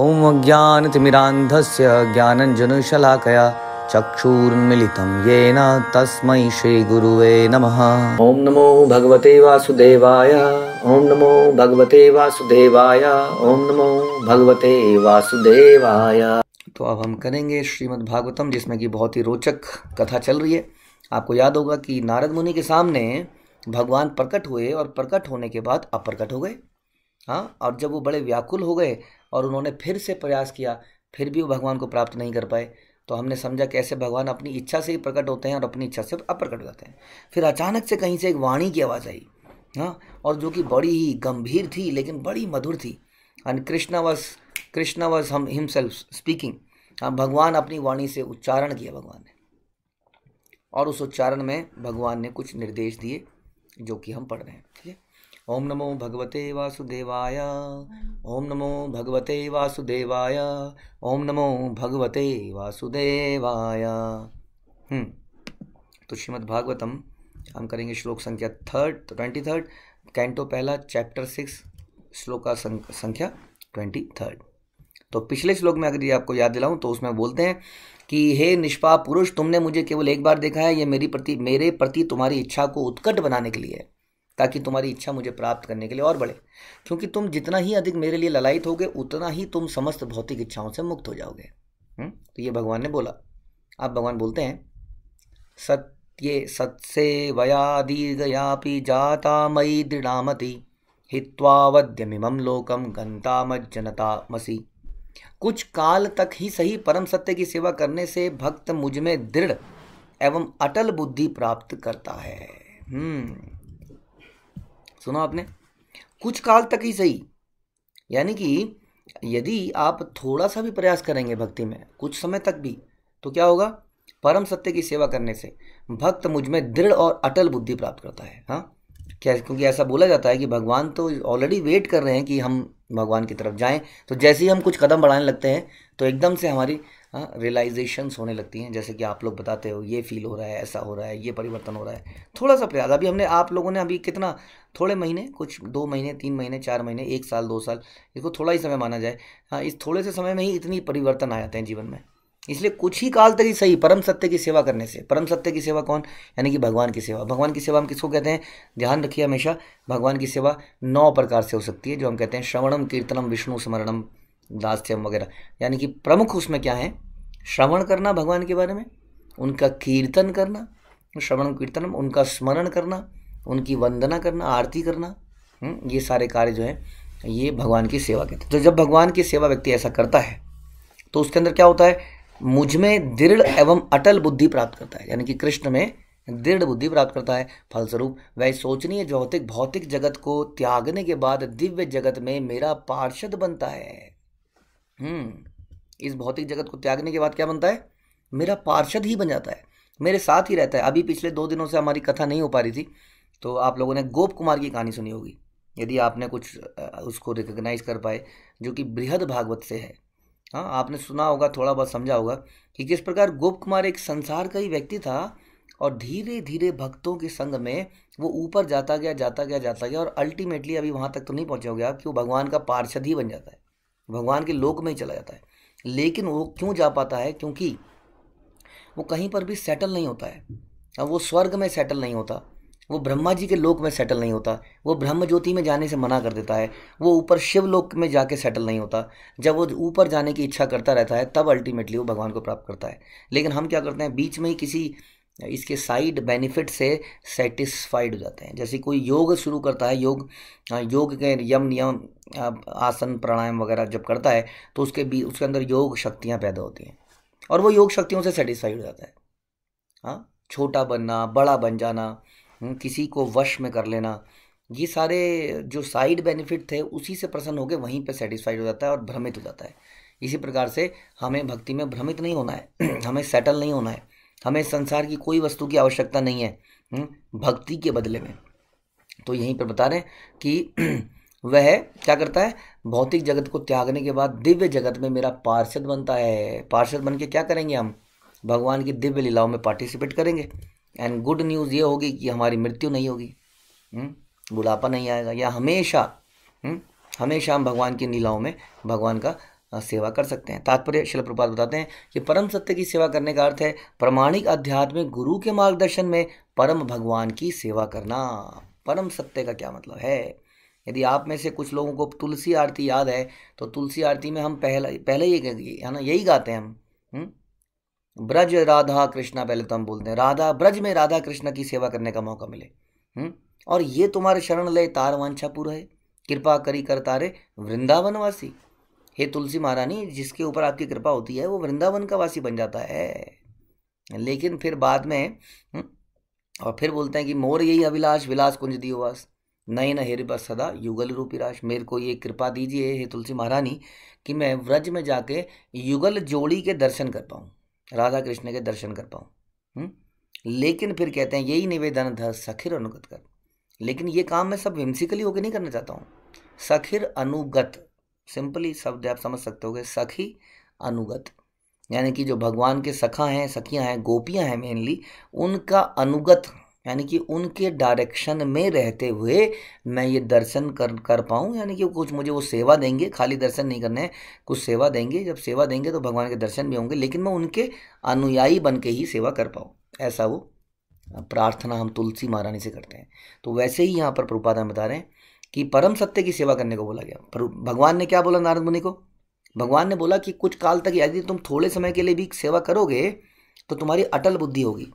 ओम ॐ अज्ञानतिमिरान्धस्य ज्ञानञ्जनशलाकया चक्षुर्मिलितं येन तस्मै श्रीगुरुवे नम ओं नमो भगवते वासुदेवाय ओं नमो भगवते वासुदेवाय ओं नमो भगवते वासुदेवाय तो अब हम करेंगे श्रीमद् भागवतम जिसमें कि बहुत ही रोचक कथा चल रही है आपको याद होगा कि नारद मुनि के सामने भगवान प्रकट हुए और प्रकट होने के बाद अप्रकट हो गए हाँ और जब वो बड़े व्याकुल हो गए और उन्होंने फिर से प्रयास किया फिर भी वो भगवान को प्राप्त नहीं कर पाए तो हमने समझा कैसे भगवान अपनी इच्छा से ही प्रकट होते हैं और अपनी इच्छा से अप्रकट हो जाते हैं फिर अचानक से कहीं से एक वाणी की आवाज़ आई हाँ और जो कि बड़ी ही गंभीर थी लेकिन बड़ी मधुर थी एंड कृष्णा वस कृष्णा वस हम हिमसेल्फ स्पीकिंग हाँ भगवान अपनी वाणी से उच्चारण किया भगवान ने और उस उच्चारण में भगवान ने कुछ निर्देश दिए जो कि हम पढ़ रहे हैं ठीक है ओम नमो भगवते वासुदेवाय ओम नमो भगवते वासुदेवाय ओम नमो भगवते वासुदेवाय तो श्रीमद्भागवतम भागवतम हम करेंगे श्लोक संख्या थर्ड तो ट्वेंटी थर्ड कैंटो पहला चैप्टर सिक्स श्लोका संख्या ट्वेंटी थर्ड तो पिछले श्लोक में अगर ये आपको याद दिलाऊं तो उसमें बोलते हैं कि हे निष्पाप पुरुष तुमने मुझे केवल एक बार देखा है ये मेरी प्रति मेरे प्रति तुम्हारी इच्छा को उत्कट बनाने के लिए है ताकि तुम्हारी इच्छा मुझे प्राप्त करने के लिए और बढ़े क्योंकि तुम जितना ही अधिक मेरे लिए ललायित होगे उतना ही तुम समस्त भौतिक इच्छाओं से मुक्त हो जाओगे हम्म? तो ये भगवान ने बोला आप भगवान बोलते हैं सत्ये सत्से वयादि गयापि जाता मई दृढ़ामति हित्वावद्यमिम लोकम गंता मज्जनता मसी कुछ काल तक ही सही परम सत्य की सेवा करने से भक्त मुझ में दृढ़ एवं अटल बुद्धि प्राप्त करता है हम्म सुना आपने कुछ काल तक ही सही यानी कि यदि आप थोड़ा सा भी प्रयास करेंगे भक्ति में कुछ समय तक भी तो क्या होगा परम सत्य की सेवा करने से भक्त मुझ में दृढ़ और अटल बुद्धि प्राप्त करता है हाँ क्या क्योंकि ऐसा बोला जाता है कि भगवान तो ऑलरेडी वेट कर रहे हैं कि हम भगवान की तरफ जाएं तो जैसे ही हम कुछ कदम बढ़ाने लगते हैं तो एकदम से हमारी रियलाइजेशंस हाँ, होने लगती हैं जैसे कि आप लोग बताते हो ये फील हो रहा है ऐसा हो रहा है ये परिवर्तन हो रहा है थोड़ा सा प्रयास अभी हमने आप लोगों ने अभी कितना थोड़े महीने कुछ दो महीने तीन महीने चार महीने एक साल दो साल इसको थोड़ा ही समय माना जाए हाँ इस थोड़े से समय में ही इतनी परिवर्तन आ जाते हैं जीवन में इसलिए कुछ ही काल तक ही सही परम सत्य की सेवा करने से परम सत्य की सेवा कौन यानी कि भगवान की सेवा भगवान की सेवा हम किसको कहते हैं ध्यान रखिए हमेशा भगवान की सेवा नौ प्रकार से हो सकती है जो हम कहते हैं श्रवणम कीर्तनम विष्णु स्मरणम दास्यम वगैरह यानी कि प्रमुख उसमें क्या है श्रवण करना भगवान के बारे में उनका कीर्तन करना श्रवण कीर्तन उनका स्मरण करना उनकी वंदना करना आरती करना हम्म, ये सारे कार्य जो है ये भगवान की सेवा कहते हैं तो जब भगवान की सेवा व्यक्ति ऐसा करता है तो उसके अंदर क्या होता है मुझ में दृढ़ एवं अटल बुद्धि प्राप्त करता है यानी कि कृष्ण में दृढ़ बुद्धि प्राप्त करता है फलस्वरूप वह सोचनीय भौतिक भौतिक जगत को त्यागने के बाद दिव्य जगत में मेरा पार्षद बनता है हम्म, इस भौतिक जगत को त्यागने के बाद क्या बनता है मेरा पार्षद ही बन जाता है मेरे साथ ही रहता है अभी पिछले दो दिनों से हमारी कथा नहीं हो पा रही थी तो आप लोगों ने गोप कुमार की कहानी सुनी होगी यदि आपने कुछ उसको रिकग्नाइज कर पाए जो कि बृहद भागवत से है हाँ आपने सुना होगा थोड़ा बहुत समझा होगा कि किस प्रकार गोप कुमार एक संसार का ही व्यक्ति था और धीरे धीरे भक्तों के संग में वो ऊपर जाता गया जाता गया जाता गया और अल्टीमेटली अभी वहाँ तक तो नहीं पहुँचा हो गया कि वो भगवान का पार्षद ही बन जाता है भगवान के लोक में ही चला जाता है लेकिन वो क्यों जा पाता है क्योंकि वो कहीं पर भी सेटल नहीं होता है अब वो स्वर्ग में सेटल नहीं होता वो ब्रह्मा जी के लोक में सेटल नहीं होता वो ब्रह्म ज्योति में जाने से मना कर देता है वो ऊपर शिव लोक में जाके सेटल नहीं होता जब वो ऊपर जाने की इच्छा करता रहता है तब अल्टीमेटली वो भगवान को प्राप्त करता है लेकिन हम क्या करते हैं बीच में ही किसी इसके साइड बेनिफिट से सेटिस्फाइड हो जाते हैं जैसे कोई योग शुरू करता है योग योग के यम नियम आसन प्राणायाम वगैरह जब करता है तो उसके भी उसके अंदर योग शक्तियाँ पैदा होती हैं और वो योग शक्तियों से सेटिस्फाइड हो जाता है हाँ छोटा बनना बड़ा बन जाना हम्म, किसी को वश में कर लेना ये सारे जो साइड बेनिफिट थे उसी से प्रसन्न होकर वहीं पर सेटिस्फाइड हो जाता है और भ्रमित हो जाता है इसी प्रकार से हमें भक्ति में भ्रमित नहीं होना है हमें सेटल नहीं होना है हमें संसार की कोई वस्तु की आवश्यकता नहीं है हम्म, भक्ति के बदले में तो यहीं पर बता रहे हैं कि वह क्या करता है भौतिक जगत को त्यागने के बाद दिव्य जगत में मेरा पार्षद बनता है पार्षद बन के क्या करेंगे हम भगवान की दिव्य लीलाओं में पार्टिसिपेट करेंगे एंड गुड न्यूज़ ये होगी कि हमारी मृत्यु नहीं होगी हम्म, बुढ़ापा नहीं आएगा या हमेशा हम्म, हमेशा हम भगवान की लीलाओं में भगवान का सेवा कर सकते हैं तात्पर्य शिल प्रपात बताते हैं कि परम सत्य की सेवा करने का अर्थ है प्रमाणिक अध्यात्मिक गुरु के मार्गदर्शन में परम भगवान की सेवा करना परम सत्य का क्या मतलब है यदि आप में से कुछ लोगों को तुलसी आरती याद है तो तुलसी आरती में हम पहला पहले ही है ना यही गाते हैं हम ब्रज राधा कृष्णा पहले तो हम बोलते हैं राधा ब्रज में राधा कृष्ण की सेवा करने का मौका मिले हुँ? और ये तुम्हारे शरण ले तार वांछा है कृपा करी कर तारे वृंदावनवासी हे तुलसी महारानी जिसके ऊपर आपकी कृपा होती है वो वृंदावन का वासी बन जाता है लेकिन फिर बाद में हम्म, और फिर बोलते हैं कि मोर यही अभिलाष विलास कुंज दियोवास न हेर बस सदा युगल रूपी राश मेरे को ये कृपा दीजिए हे तुलसी महारानी कि मैं व्रज में जाके युगल जोड़ी के दर्शन कर पाऊँ राधा कृष्ण के दर्शन कर पाऊँ हम्म। लेकिन फिर कहते हैं यही निवेदन ध सखिर अनुगत कर लेकिन ये काम मैं सब विमसिकली होकर नहीं करना चाहता हूँ सखिर अनुगत सिंपली शब्द आप समझ सकते हो सखी अनुगत यानी कि जो भगवान के सखा हैं सखियां हैं गोपियां हैं मेनली उनका अनुगत यानी कि उनके डायरेक्शन में रहते हुए मैं ये दर्शन कर कर पाऊँ यानी कि कुछ मुझे वो सेवा देंगे खाली दर्शन नहीं करने हैं कुछ सेवा देंगे जब सेवा देंगे तो भगवान के दर्शन भी होंगे लेकिन मैं उनके अनुयायी बन के ही सेवा कर पाऊँ ऐसा वो प्रार्थना हम तुलसी महारानी से करते हैं तो वैसे ही यहाँ पर प्रभुपाद बता रहे हैं कि परम सत्य की सेवा करने को बोला गया पर भगवान ने क्या बोला नारद मुनि को भगवान ने बोला कि कुछ काल तक यदि तुम थोड़े समय के लिए भी सेवा करोगे तो तुम्हारी अटल बुद्धि होगी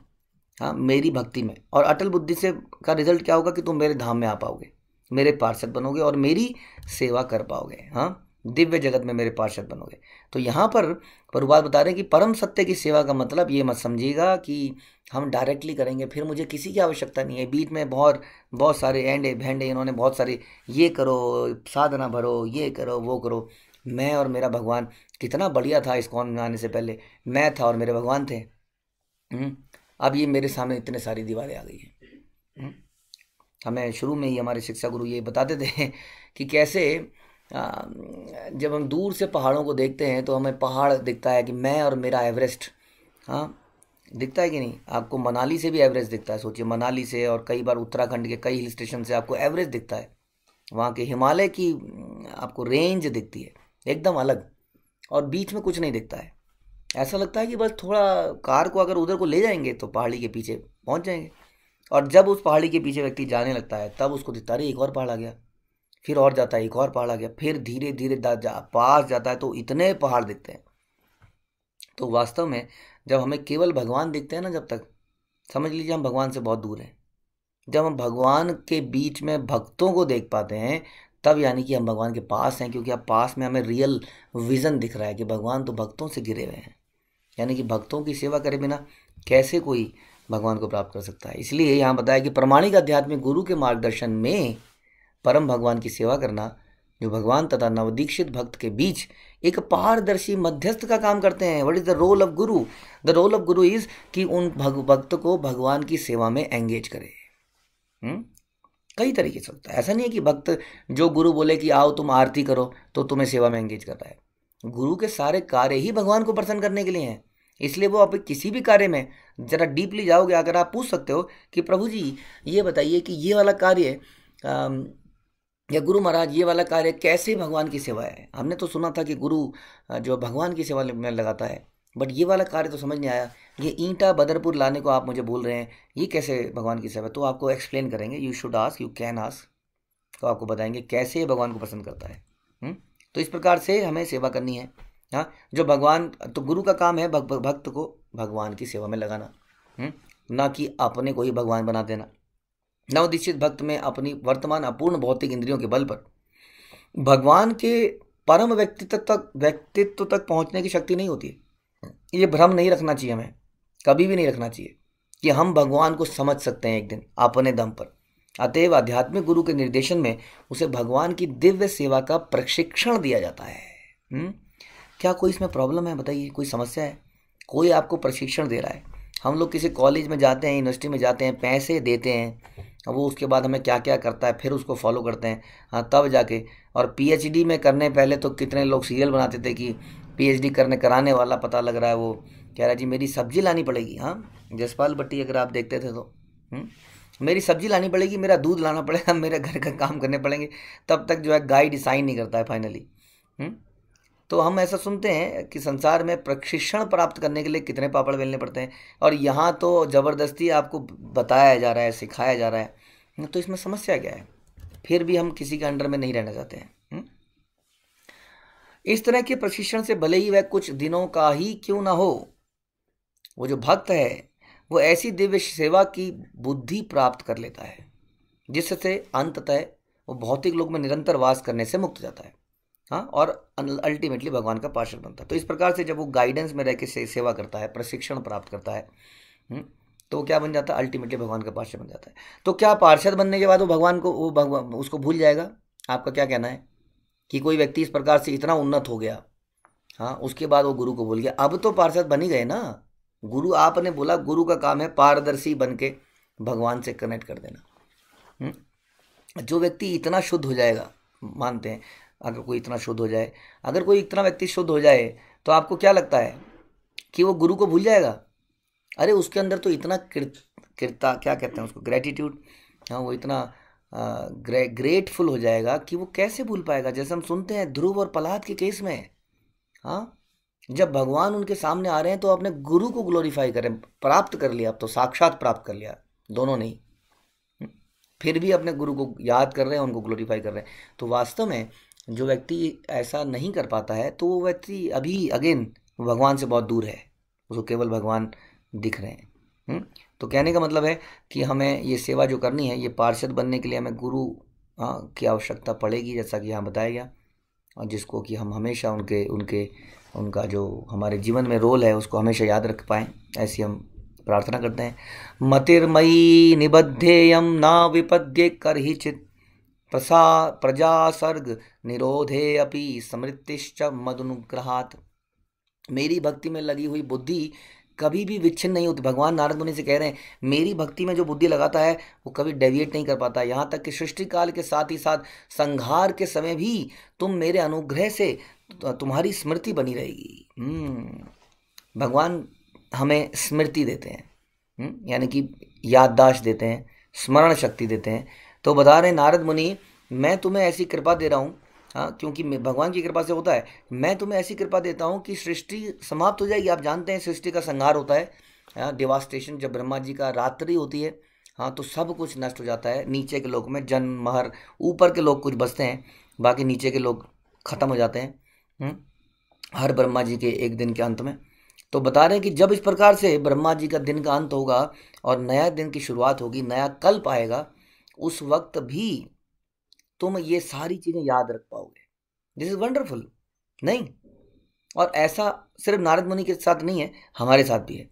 हाँ मेरी भक्ति में और अटल बुद्धि से का रिजल्ट क्या होगा कि तुम मेरे धाम में आ पाओगे मेरे पार्षद बनोगे और मेरी सेवा कर पाओगे हाँ दिव्य जगत में मेरे पार्षद बनोगे तो यहाँ पर प्रभुपाद बता रहे हैं कि परम सत्य की सेवा का मतलब ये मत समझिएगा कि हम डायरेक्टली करेंगे फिर मुझे किसी की आवश्यकता नहीं है बीच में बहुत बहुत सारे एंडे भेंडे इन्होंने बहुत सारे ये करो साधना भरो ये करो वो करो मैं और मेरा भगवान कितना बढ़िया था कौन में आने से पहले मैं था और मेरे भगवान थे हम्म, अब ये मेरे सामने इतने सारी दीवारें आ गई हैं हम्म, हमें शुरू में ही हमारे शिक्षा गुरु ये बताते थे कि कैसे जब हम दूर से पहाड़ों को देखते हैं तो हमें पहाड़ दिखता है कि मैं और मेरा एवरेस्ट हाँ दिखता है कि नहीं आपको मनाली से भी एवरेस्ट दिखता है सोचिए मनाली से और कई बार उत्तराखंड के कई हिल स्टेशन से आपको एवरेस्ट दिखता है वहाँ के हिमालय की आपको रेंज दिखती है एकदम अलग और बीच में कुछ नहीं दिखता है ऐसा लगता है कि बस थोड़ा कार को अगर उधर को ले जाएंगे तो पहाड़ी के पीछे पहुँच जाएंगे और जब उस पहाड़ी के पीछे व्यक्ति जाने लगता है तब उसको दिखता अरे एक और पहाड़ आ गया फिर और जाता है एक और पहाड़ आ गया फिर धीरे धीरे जा, पास जाता है तो इतने पहाड़ दिखते हैं तो वास्तव में जब हमें केवल भगवान दिखते हैं ना जब तक समझ लीजिए हम भगवान से बहुत दूर हैं जब हम भगवान के बीच में भक्तों को देख पाते हैं तब यानी कि हम भगवान के पास हैं क्योंकि अब पास में हमें रियल विज़न दिख रहा है कि भगवान तो भक्तों से घिरे हुए हैं यानी कि भक्तों की सेवा करे बिना कैसे कोई भगवान को प्राप्त कर सकता है इसलिए यहाँ बताया कि प्रमाणिक आध्यात्मिक गुरु के मार्गदर्शन में परम भगवान की सेवा करना जो भगवान तथा नवदीक्षित भक्त के बीच एक पारदर्शी मध्यस्थ का काम करते हैं what is the role of guru the role of guru is कि उन भग भक्त को भगवान की सेवा में एंगेज करे हम्म? कई तरीके से होता है ऐसा नहीं है कि भक्त जो गुरु बोले कि आओ तुम आरती करो तो तुम्हें सेवा में एंगेज कर रहा है गुरु के सारे कार्य ही भगवान को प्रसन्न करने के लिए हैं इसलिए वो आप किसी भी कार्य में ज़रा डीपली जाओगे अगर आप पूछ सकते हो कि प्रभु जी ये बताइए कि ये वाला कार्य या गुरु महाराज ये वाला कार्य कैसे भगवान की सेवा है हमने तो सुना था कि गुरु जो भगवान की सेवा में लगाता है बट ये वाला कार्य तो समझ नहीं आया ये ईंटा बदरपुर लाने को आप मुझे बोल रहे हैं ये कैसे भगवान की सेवा तो आपको एक्सप्लेन करेंगे you should ask you can ask तो आपको बताएंगे कैसे भगवान को पसंद करता है हुँ? तो इस प्रकार से हमें सेवा करनी है हाँ जो भगवान तो गुरु का काम है भक्त को भगवान की सेवा में लगाना हुँ? ना कि अपने को ही भगवान बना देना नवदीक्षित भक्त में अपनी वर्तमान अपूर्ण भौतिक इंद्रियों के बल पर भगवान के परम व्यक्तित्व तक व्यक्तित्व तक पहुंचने की शक्ति नहीं होती ये भ्रम नहीं रखना चाहिए हमें कभी भी नहीं रखना चाहिए कि हम भगवान को समझ सकते हैं एक दिन अपने दम पर अतएव आध्यात्मिक गुरु के निर्देशन में उसे भगवान की दिव्य सेवा का प्रशिक्षण दिया जाता है हम्म? क्या कोई इसमें प्रॉब्लम है बताइए कोई समस्या है कोई आपको प्रशिक्षण दे रहा है हम लोग किसी कॉलेज में जाते हैं यूनिवर्सिटी में जाते हैं पैसे देते हैं अब वो उसके बाद हमें क्या क्या करता है फिर उसको फॉलो करते हैं हाँ तब जाके और पीएचडी में करने पहले तो कितने लोग सीरियल बनाते थे कि पीएचडी करने कराने वाला पता लग रहा है वो कह रहा है जी मेरी सब्जी लानी पड़ेगी हाँ जसपाल भट्टी अगर आप देखते थे तो हुँ? हम्म, मेरी सब्जी लानी पड़ेगी मेरा दूध लाना पड़ेगा मेरे घर का काम करने पड़ेंगे तब तक जो है गाइड साइन नहीं करता है फाइनली हुँ? हम्म, तो हम ऐसा सुनते हैं कि संसार में प्रशिक्षण प्राप्त करने के लिए कितने पापड़ बेलने पड़ते हैं और यहाँ तो ज़बरदस्ती आपको बताया जा रहा है सिखाया जा रहा है तो इसमें समस्या क्या है फिर भी हम किसी के अंडर में नहीं रहना चाहते हैं हम्म? इस तरह के प्रशिक्षण से भले ही वह कुछ दिनों का ही क्यों ना हो वो जो भक्त है वो ऐसी दिव्य सेवा की बुद्धि प्राप्त कर लेता है जिससे अंततः वो भौतिक लोग में निरंतर वास करने से मुक्त जाता है हाँ और अल्टीमेटली भगवान का पार्षद बनता है तो इस प्रकार से जब वो गाइडेंस में रह के से, सेवा करता है प्रशिक्षण प्राप्त करता है हम्म, तो क्या बन जाता है अल्टीमेटली भगवान का पार्षद बन जाता है तो क्या पार्षद बनने के बाद वो भगवान को वो भगवान उसको भूल जाएगा आपका क्या कहना है कि कोई व्यक्ति इस प्रकार से इतना उन्नत हो गया हाँ उसके बाद वो गुरु को भूल गया अब तो पार्षद बन ही गए ना गुरु आपने बोला गुरु का काम है पारदर्शी बन के भगवान से कनेक्ट कर देना हम्म, जो व्यक्ति इतना शुद्ध हो जाएगा मानते हैं अगर कोई इतना शुद्ध हो जाए अगर कोई इतना व्यक्ति शुद्ध हो जाए तो आपको क्या लगता है कि वो गुरु को भूल जाएगा अरे उसके अंदर तो इतना कृता क्या कहते हैं उसको ग्रेटिट्यूड हाँ वो इतना ग्रे, ग्रेटफुल हो जाएगा कि वो कैसे भूल पाएगा जैसे हम सुनते हैं ध्रुव और पलाद के केस में हाँ जब भगवान उनके सामने आ रहे हैं तो अपने गुरु को ग्लोरीफाई करें प्राप्त कर लिया अब तो साक्षात प्राप्त कर लिया दोनों नहीं फिर भी अपने गुरु को याद कर रहे हैं उनको ग्लोरीफाई कर रहे हैं तो वास्तव में जो व्यक्ति ऐसा नहीं कर पाता है तो वो व्यक्ति अभी अगेन भगवान से बहुत दूर है उसको केवल भगवान दिख रहे हैं हम्म? तो कहने का मतलब है कि हमें ये सेवा जो करनी है ये पार्षद बनने के लिए हमें गुरु हाँ, की आवश्यकता पड़ेगी जैसा कि यहाँ बताया गया और जिसको कि हम हमेशा उनके उनके उनका जो हमारे जीवन में रोल है उसको हमेशा याद रख पाएँ ऐसी हम प्रार्थना करते हैं मतिर्मयी निबद्धेयम ना विपद्य कर ही चित प्रसा प्रजासर्ग निरोधे अपि स्मृतिश्च मदनुग्रहात् मेरी भक्ति में लगी हुई बुद्धि कभी भी विच्छिन्न नहीं होती भगवान नारद मुनि से कह रहे हैं मेरी भक्ति में जो बुद्धि लगाता है वो कभी डेविएट नहीं कर पाता यहाँ तक कि सृष्टि काल के साथ ही साथ संहार के समय भी तुम मेरे अनुग्रह से तुम्हारी स्मृति बनी रहेगी हम्म, भगवान हमें स्मृति देते हैं हम्म, यानी कि याददाश्त देते हैं स्मरण शक्ति देते हैं तो बता रहे नारद मुनि मैं तुम्हें ऐसी कृपा दे रहा हूँ हाँ क्योंकि भगवान की कृपा से होता है मैं तुम्हें ऐसी कृपा देता हूँ कि सृष्टि समाप्त हो जाएगी आप जानते हैं सृष्टि का संहार होता है डिवास्टेशन हाँ, जब ब्रह्मा जी का रात्रि होती है हाँ तो सब कुछ नष्ट हो जाता है नीचे के लोग में जन्म महर ऊपर के लोग कुछ बसते हैं बाकी नीचे के लोग ख़त्म हो जाते हैं हम्म, हर ब्रह्मा जी के एक दिन के अंत में तो बता रहे हैं कि जब इस प्रकार से ब्रह्मा जी का दिन का अंत होगा और नया दिन की शुरुआत होगी नया कल्प आएगा उस वक्त भी तुम ये सारी चीज़ें याद रख पाओगे दिस इज़ वंडरफुल नहीं और ऐसा सिर्फ नारद मुनि के साथ नहीं है हमारे साथ भी है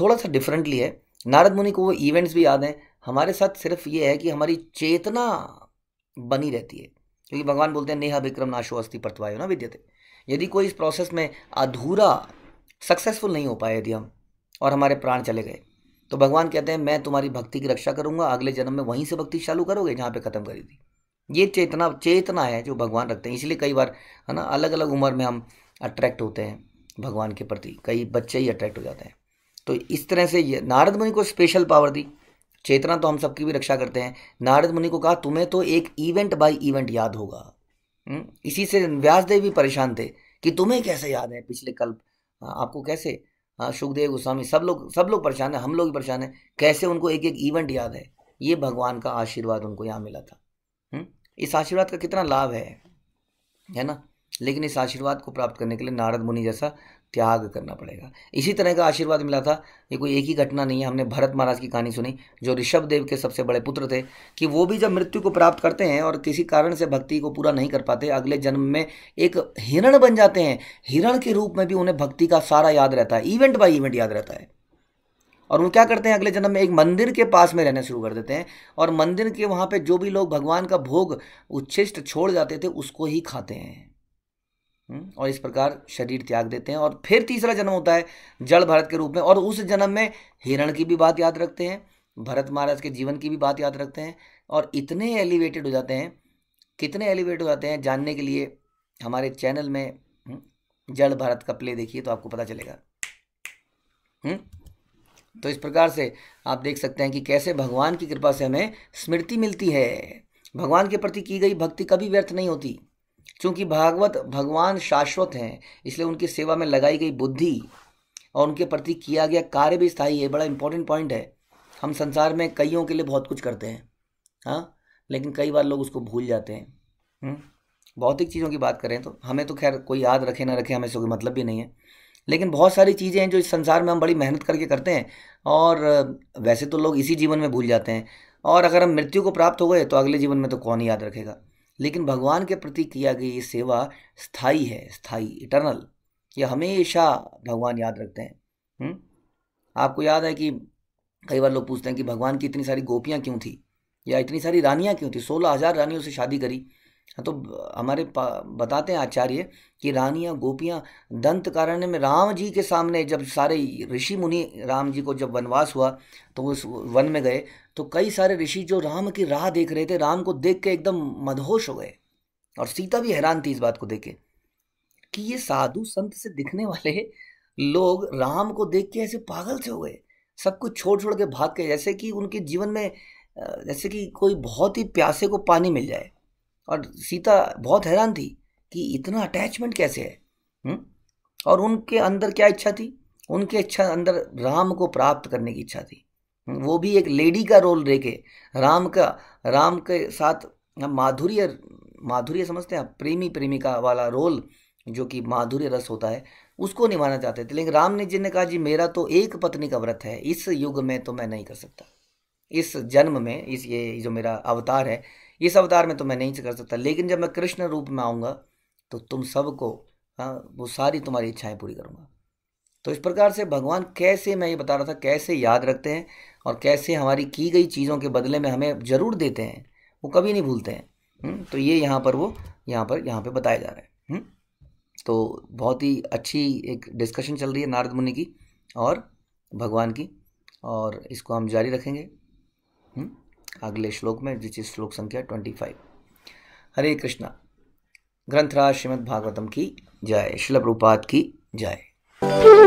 थोड़ा सा डिफरेंटली है नारद मुनि को वो इवेंट्स भी याद हैं हमारे साथ सिर्फ ये है कि हमारी चेतना बनी रहती है क्योंकि भगवान बोलते हैं नेहा विक्रम नाशो अस्थि परतवायो ना विद्यते यदि कोई इस प्रोसेस में अधूरा सक्सेसफुल नहीं हो पाए यदि हम और हमारे प्राण चले गए तो भगवान कहते हैं मैं तुम्हारी भक्ति की रक्षा करूंगा अगले जन्म में वहीं से भक्ति चालू करोगे जहाँ पे ख़त्म करी थी ये चेतना चेतना है जो भगवान रखते हैं इसलिए कई बार है ना अलग अलग उम्र में हम अट्रैक्ट होते हैं भगवान के प्रति कई बच्चे ही अट्रैक्ट हो जाते हैं तो इस तरह से ये नारद मुनि को स्पेशल पावर दी चेतना तो हम सबकी भी रक्षा करते हैं नारद मुनि को कहा तुम्हें तो एक इवेंट बाय इवेंट याद होगा हम्म, इसी से व्यासदेव भी परेशान थे कि तुम्हें कैसे याद है पिछले कल्प हाँ, आपको कैसे हाँ सुखदेव गोस्वामी सब लोग सब लोग परेशान है हम लोग भी परेशान है कैसे उनको एक एक इवेंट याद है ये भगवान का आशीर्वाद उनको यहाँ मिला था इस आशीर्वाद का कितना लाभ है है ना लेकिन इस आशीर्वाद को प्राप्त करने के लिए नारद मुनि जैसा त्याग करना पड़ेगा इसी तरह का आशीर्वाद मिला था ये कोई एक ही घटना नहीं है हमने भरत महाराज की कहानी सुनी जो ऋषभ देव के सबसे बड़े पुत्र थे कि वो भी जब मृत्यु को प्राप्त करते हैं और किसी कारण से भक्ति को पूरा नहीं कर पाते अगले जन्म में एक हिरण बन जाते हैं हिरण के रूप में भी उन्हें भक्ति का सारा याद रहता है इवेंट बाई इवेंट याद रहता है और वो क्या करते हैं अगले जन्म में एक मंदिर के पास में रहना शुरू कर देते हैं और मंदिर के वहाँ पे जो भी लोग भगवान का भोग उच्छिष्ट छोड़ जाते थे उसको ही खाते हैं हम्म, और इस प्रकार शरीर त्याग देते हैं और फिर तीसरा जन्म होता है जड़ भरत के रूप में और उस जन्म में हिरण की भी बात याद रखते हैं भरत महाराज के जीवन की भी बात याद रखते हैं और इतने एलिवेटेड हो जाते हैं कितने एलिवेट हो जाते हैं जानने के लिए हमारे चैनल में हम्म, जड़ भारत का प्ले देखिए तो आपको पता चलेगा हुँ? हम्म, तो इस प्रकार से आप देख सकते हैं कि कैसे भगवान की कृपा से हमें स्मृति मिलती है भगवान के प्रति की गई भक्ति कभी व्यर्थ नहीं होती चूंकि भागवत भगवान शाश्वत हैं इसलिए उनकी सेवा में लगाई गई बुद्धि और उनके प्रति किया गया कार्य भी स्थायी है बड़ा इंपॉर्टेंट पॉइंट है हम संसार में कईयों के लिए बहुत कुछ करते हैं हाँ लेकिन कई बार लोग उसको भूल जाते हैं हम्म। भौतिक चीज़ों की बात करें तो हमें तो खैर कोई याद रखे ना रखे हमें इसका कोई मतलब भी नहीं है लेकिन बहुत सारी चीज़ें हैं जो इस संसार में हम बड़ी मेहनत करके करते हैं और वैसे तो लोग इसी जीवन में भूल जाते हैं और अगर हम मृत्यु को प्राप्त हो गए तो अगले जीवन में तो कौन याद रखेगा लेकिन भगवान के प्रति किया गई ये सेवा स्थाई है स्थाई इटरनल ये हमेशा भगवान याद रखते हैं हुँ? हम्म? आपको याद है कि कई बार लोग पूछते हैं कि भगवान की इतनी सारी गोपियाँ क्यों थी या इतनी सारी रानियाँ क्यों थी सोलह हज़ार रानियों से शादी करी हाँ, तो हमारे बताते हैं आचार्य कि रानियां गोपियां दंत कारण में राम जी के सामने जब सारे ऋषि मुनि राम जी को जब वनवास हुआ तो उस वन में गए तो कई सारे ऋषि जो राम की राह देख रहे थे राम को देख के एकदम मदहोश हो गए और सीता भी हैरान थी इस बात को देख के कि ये साधु संत से दिखने वाले लोग राम को देख के ऐसे पागल से हो गए सब कुछ छोड़ छोड़ के भाग के जैसे कि उनके जीवन में जैसे कि कोई बहुत ही प्यासे को पानी मिल जाए और सीता बहुत हैरान थी कि इतना अटैचमेंट कैसे है हुँ? हम्म? और उनके अंदर क्या इच्छा थी उनके इच्छा अंदर राम को प्राप्त करने की इच्छा थी हम्म, वो भी एक लेडी का रोल लेके के राम का राम के साथ माधुर्य माधुर्य समझते हैं प्रेमी प्रेमिका वाला रोल जो कि माधुर्य रस होता है उसको निभाना चाहते थे लेकिन राम ने जी ने कहा जी मेरा तो एक पत्नी का व्रत है इस युग में तो मैं नहीं कर सकता इस जन्म में इस ये जो मेरा अवतार है इस अवतार में तो मैं नहीं कर सकता लेकिन जब मैं कृष्ण रूप में आऊँगा तो तुम सबको हाँ वो सारी तुम्हारी इच्छाएं पूरी करूँगा तो इस प्रकार से भगवान कैसे मैं ये बता रहा था कैसे याद रखते हैं और कैसे हमारी की गई चीज़ों के बदले में हमें ज़रूर देते हैं वो कभी नहीं भूलते हैं हम्म, तो ये यहाँ पर वो यहाँ पर यहाँ पर बताया जा रहा है हम्म, तो बहुत ही अच्छी एक डिस्कशन चल रही है नारद मुनि की और भगवान की और इसको हम जारी रखेंगे हुँ? हम्म। अगले श्लोक में जिस श्लोक संख्या ट्वेंटी फाइव हरे कृष्णा ग्रंथराज श्रीमद्भागवतम की जय शिल की जय